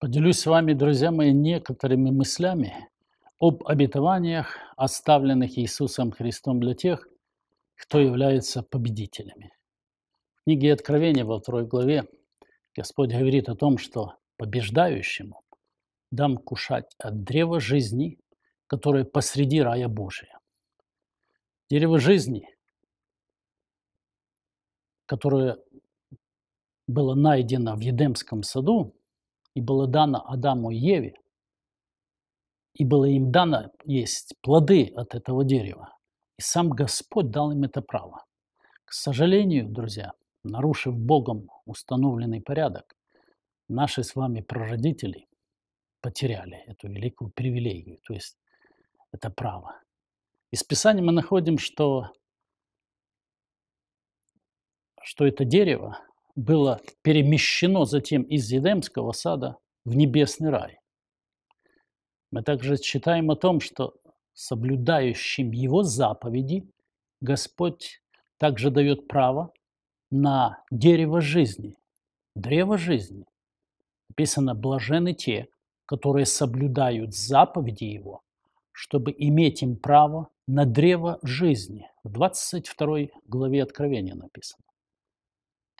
Поделюсь с вами, друзья мои, некоторыми мыслями об обетованиях, оставленных Иисусом Христом для тех, кто является победителями. В книге Откровения во второй главе Господь говорит о том, что побеждающему дам кушать от древа жизни, которое посреди рая Божия. Дерево жизни, которое было найдено в Едемском саду, и было дано Адаму и Еве, и было им дано есть плоды от этого дерева. И сам Господь дал им это право. К сожалению, друзья, нарушив Богом установленный порядок, наши с вами прародители потеряли эту великую привилегию, то есть это право. Из Писания мы находим, что, что это дерево было перемещено затем из Едемского сада в небесный рай. Мы также читаем о том, что соблюдающим его заповеди Господь также дает право на дерево жизни, древо жизни. Написано «блажены те, которые соблюдают заповеди его, чтобы иметь им право на древо жизни». В 22 главе Откровения написано.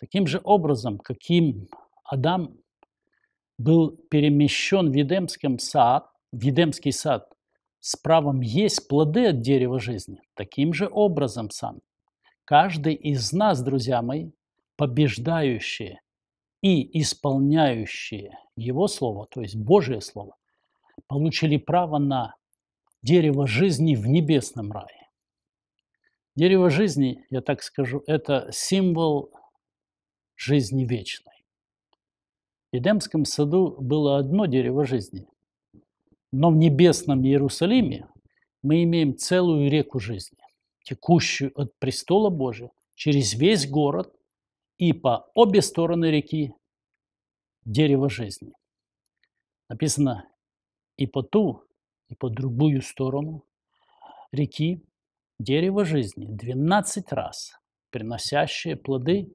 Таким же образом, каким Адам был перемещен в Едемский сад, в Едемский сад с правом есть плоды от дерева жизни, таким же образом сам. Каждый из нас, друзья мои, побеждающие и исполняющие Его Слово, то есть Божие Слово, получили право на дерево жизни в небесном рае. Дерево жизни, я так скажу, это символ жизни вечной. В Эдемском саду было одно дерево жизни, но в небесном Иерусалиме мы имеем целую реку жизни, текущую от престола Божия через весь город и по обе стороны реки дерево жизни. Написано и по ту, и по другую сторону реки дерево жизни 12 раз, приносящее плоды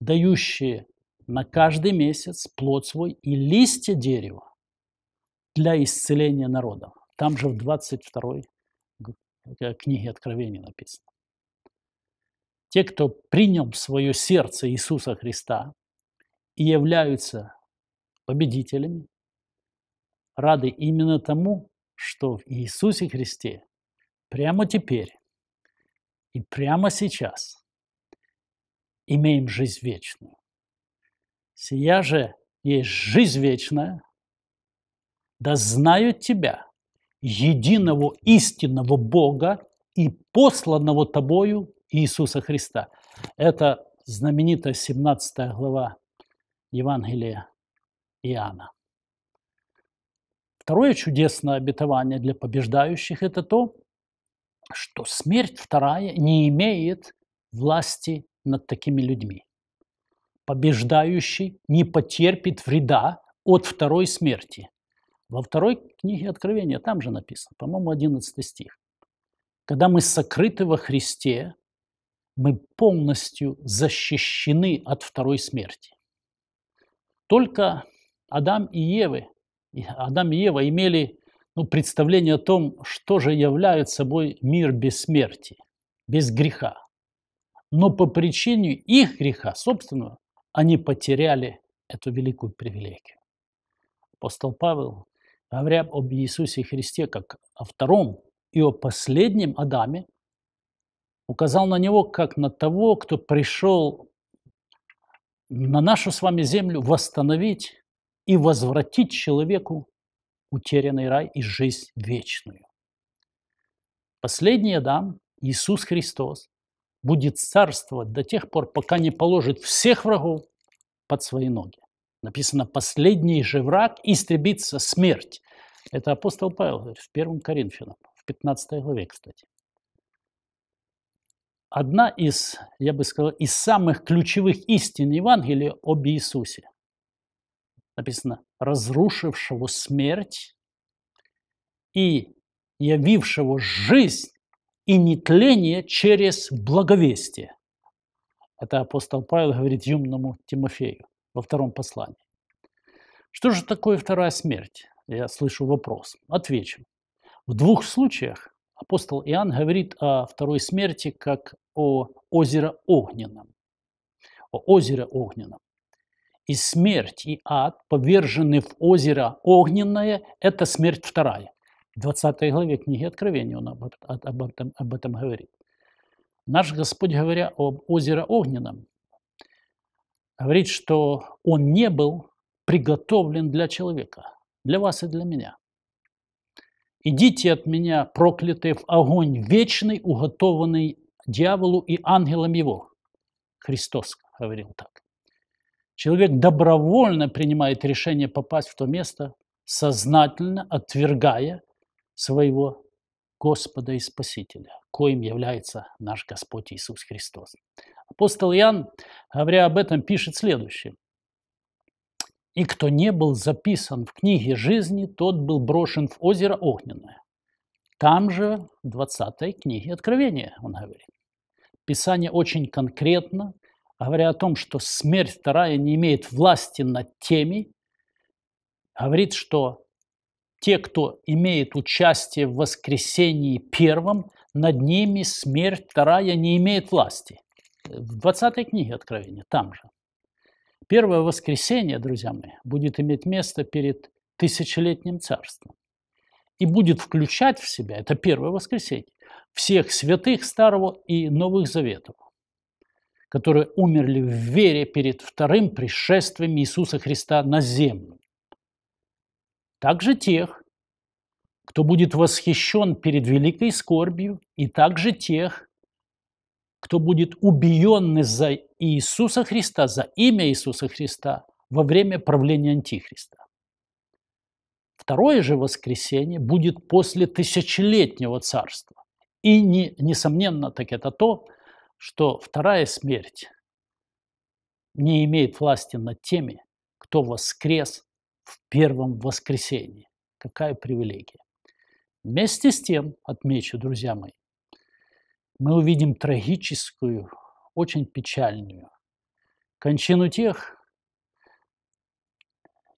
дающие на каждый месяц плод свой и листья дерева для исцеления народов. Там же в 22 э, книге Откровения написано. Те, кто принял в свое сердце Иисуса Христа и являются победителями, рады именно тому, что в Иисусе Христе прямо теперь и прямо сейчас имеем жизнь вечную. Сия же есть жизнь вечная, да знают тебя, единого истинного Бога и посланного тобою Иисуса Христа. Это знаменитая 17 глава Евангелия Иоанна. Второе чудесное обетование для побеждающих – это то, что смерть вторая не имеет власти над такими людьми. Побеждающий не потерпит вреда от второй смерти. Во второй книге Откровения там же написано, по-моему, 11 стих. Когда мы сокрыты во Христе, мы полностью защищены от второй смерти. Только Адам и Евы, Адам и Ева имели ну, представление о том, что же является собой мир без смерти, без греха но по причине их греха собственного они потеряли эту великую привилегию. Апостол Павел, говоря об Иисусе Христе как о втором и о последнем Адаме, указал на него как на того, кто пришел на нашу с вами землю восстановить и возвратить человеку утерянный рай и жизнь вечную. Последний Адам, Иисус Христос, будет царствовать до тех пор, пока не положит всех врагов под свои ноги. Написано, последний же враг истребится смерть. Это апостол Павел говорит в 1 Коринфянам, в 15 главе, кстати. Одна из, я бы сказал, из самых ключевых истин Евангелия об Иисусе. Написано, разрушившего смерть и явившего жизнь и нетление через благовестие. Это апостол Павел говорит юному Тимофею во втором послании. Что же такое вторая смерть? Я слышу вопрос. Отвечу. В двух случаях апостол Иоанн говорит о второй смерти как о озере огненном. О озере огненном. И смерть, и ад, повержены в озеро огненное, это смерть вторая. 20 главе книги Откровения он об, об, этом, об этом говорит. Наш Господь, говоря об озере Огненном, говорит, что он не был приготовлен для человека, для вас и для меня. «Идите от меня, проклятый в огонь вечный, уготованный дьяволу и ангелам его». Христос говорил так. Человек добровольно принимает решение попасть в то место, сознательно отвергая своего Господа и Спасителя, коим является наш Господь Иисус Христос. Апостол Иоанн, говоря об этом, пишет следующее. «И кто не был записан в книге жизни, тот был брошен в озеро Огненное». Там же, в 20 книге Откровения, он говорит. Писание очень конкретно, говоря о том, что смерть вторая не имеет власти над теми, говорит, что те, кто имеет участие в воскресении первом, над ними смерть вторая не имеет власти. В 20 книге Откровения, там же. Первое воскресение, друзья мои, будет иметь место перед тысячелетним царством. И будет включать в себя, это первое воскресение, всех святых Старого и Новых Заветов, которые умерли в вере перед вторым пришествием Иисуса Христа на землю также тех, кто будет восхищен перед великой скорбью, и также тех, кто будет убиен из-за Иисуса Христа, за имя Иисуса Христа во время правления Антихриста. Второе же воскресение будет после тысячелетнего царства. И, не, несомненно, так это то, что вторая смерть не имеет власти над теми, кто воскрес в первом воскресенье. Какая привилегия. Вместе с тем, отмечу, друзья мои, мы увидим трагическую, очень печальную кончину тех,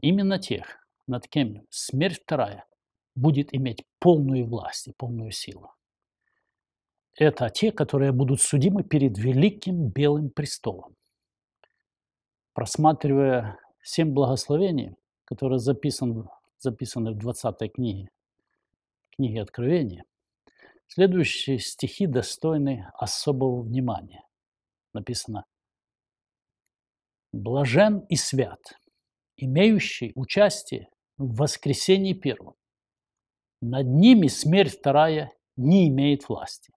именно тех, над кем смерть вторая будет иметь полную власть и полную силу. Это те, которые будут судимы перед великим белым престолом. Просматривая семь благословений, который записан, записан в 20 книге, книге Откровения, следующие стихи достойны особого внимания. Написано «Блажен и свят, имеющий участие в воскресении первом. Над ними смерть вторая не имеет власти.